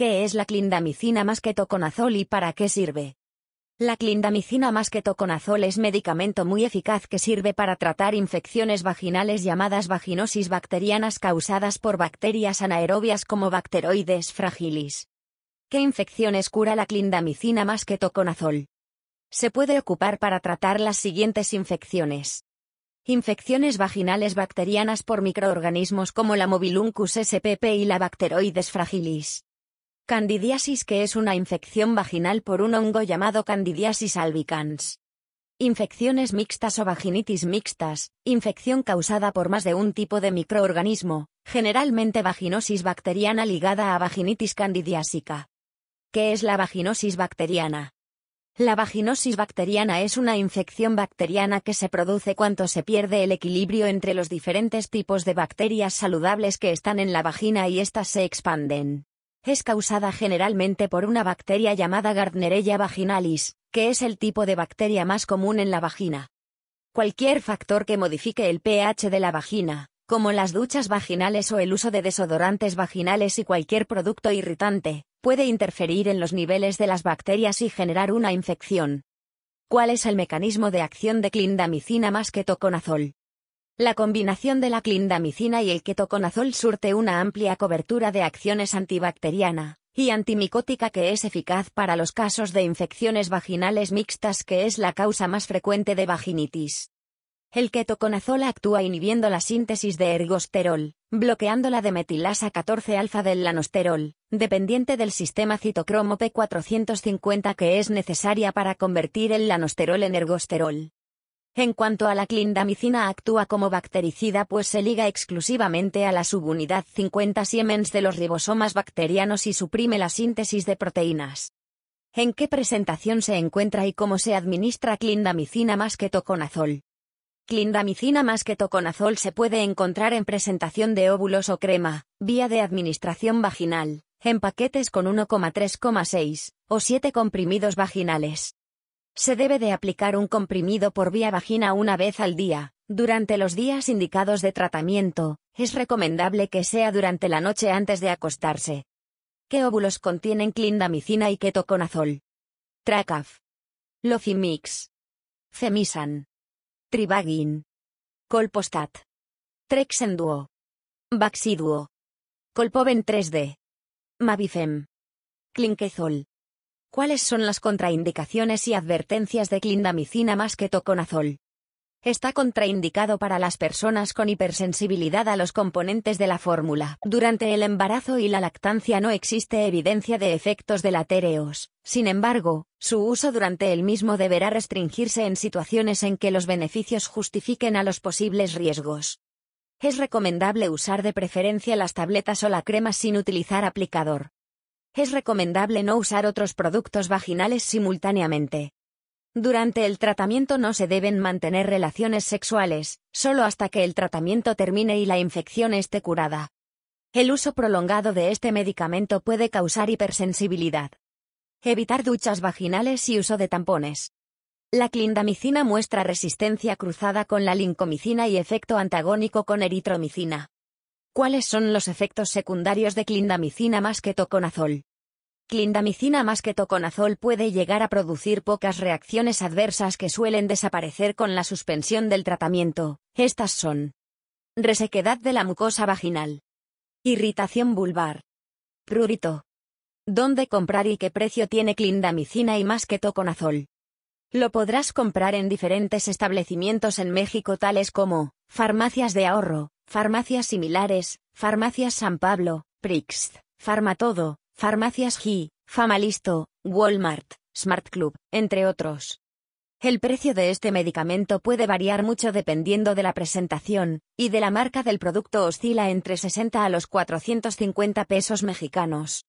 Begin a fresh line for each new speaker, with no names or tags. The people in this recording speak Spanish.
¿Qué es la clindamicina más que toconazol y para qué sirve? La clindamicina más que toconazol es medicamento muy eficaz que sirve para tratar infecciones vaginales llamadas vaginosis bacterianas causadas por bacterias anaerobias como Bacteroides fragilis. ¿Qué infecciones cura la clindamicina más que toconazol? Se puede ocupar para tratar las siguientes infecciones. Infecciones vaginales bacterianas por microorganismos como la Mobiluncus spp y la Bacteroides fragilis Candidiasis que es una infección vaginal por un hongo llamado Candidiasis albicans. Infecciones mixtas o vaginitis mixtas, infección causada por más de un tipo de microorganismo, generalmente vaginosis bacteriana ligada a vaginitis candidiásica. ¿Qué es la vaginosis bacteriana? La vaginosis bacteriana es una infección bacteriana que se produce cuando se pierde el equilibrio entre los diferentes tipos de bacterias saludables que están en la vagina y éstas se expanden. Es causada generalmente por una bacteria llamada Gardnerella vaginalis, que es el tipo de bacteria más común en la vagina. Cualquier factor que modifique el pH de la vagina, como las duchas vaginales o el uso de desodorantes vaginales y cualquier producto irritante, puede interferir en los niveles de las bacterias y generar una infección. ¿Cuál es el mecanismo de acción de clindamicina más que toconazol? La combinación de la clindamicina y el ketoconazol surte una amplia cobertura de acciones antibacteriana y antimicótica que es eficaz para los casos de infecciones vaginales mixtas que es la causa más frecuente de vaginitis. El ketoconazol actúa inhibiendo la síntesis de ergosterol, bloqueando la metilasa 14-alfa del lanosterol, dependiente del sistema citocromo P450 que es necesaria para convertir el lanosterol en ergosterol. En cuanto a la clindamicina actúa como bactericida pues se liga exclusivamente a la subunidad 50 siemens de los ribosomas bacterianos y suprime la síntesis de proteínas. ¿En qué presentación se encuentra y cómo se administra clindamicina más que toconazol? Clindamicina más que toconazol se puede encontrar en presentación de óvulos o crema, vía de administración vaginal, en paquetes con 1,3,6 o 7 comprimidos vaginales. Se debe de aplicar un comprimido por vía vagina una vez al día. Durante los días indicados de tratamiento, es recomendable que sea durante la noche antes de acostarse. ¿Qué óvulos contienen clindamicina y ketoconazol? Tracaf. Lofimix. Cemisan. Tribagin. Colpostat. Trexenduo. Baxiduo. Colpoven 3D. Mavifem. Clinquezol. ¿Cuáles son las contraindicaciones y advertencias de clindamicina más que toconazol? Está contraindicado para las personas con hipersensibilidad a los componentes de la fórmula. Durante el embarazo y la lactancia no existe evidencia de efectos delatéreos. Sin embargo, su uso durante el mismo deberá restringirse en situaciones en que los beneficios justifiquen a los posibles riesgos. Es recomendable usar de preferencia las tabletas o la crema sin utilizar aplicador es recomendable no usar otros productos vaginales simultáneamente. Durante el tratamiento no se deben mantener relaciones sexuales, solo hasta que el tratamiento termine y la infección esté curada. El uso prolongado de este medicamento puede causar hipersensibilidad. Evitar duchas vaginales y uso de tampones. La clindamicina muestra resistencia cruzada con la lincomicina y efecto antagónico con eritromicina. ¿Cuáles son los efectos secundarios de clindamicina más que toconazol? Clindamicina más que toconazol puede llegar a producir pocas reacciones adversas que suelen desaparecer con la suspensión del tratamiento. Estas son resequedad de la mucosa vaginal, irritación vulvar, prurito. ¿Dónde comprar y qué precio tiene clindamicina y más que toconazol? Lo podrás comprar en diferentes establecimientos en México tales como farmacias de ahorro, farmacias similares, farmacias San Pablo, Prixt, Farmatodo, farmacias G, Famalisto, Walmart, Smart Club, entre otros. El precio de este medicamento puede variar mucho dependiendo de la presentación, y de la marca del producto oscila entre 60 a los 450 pesos mexicanos.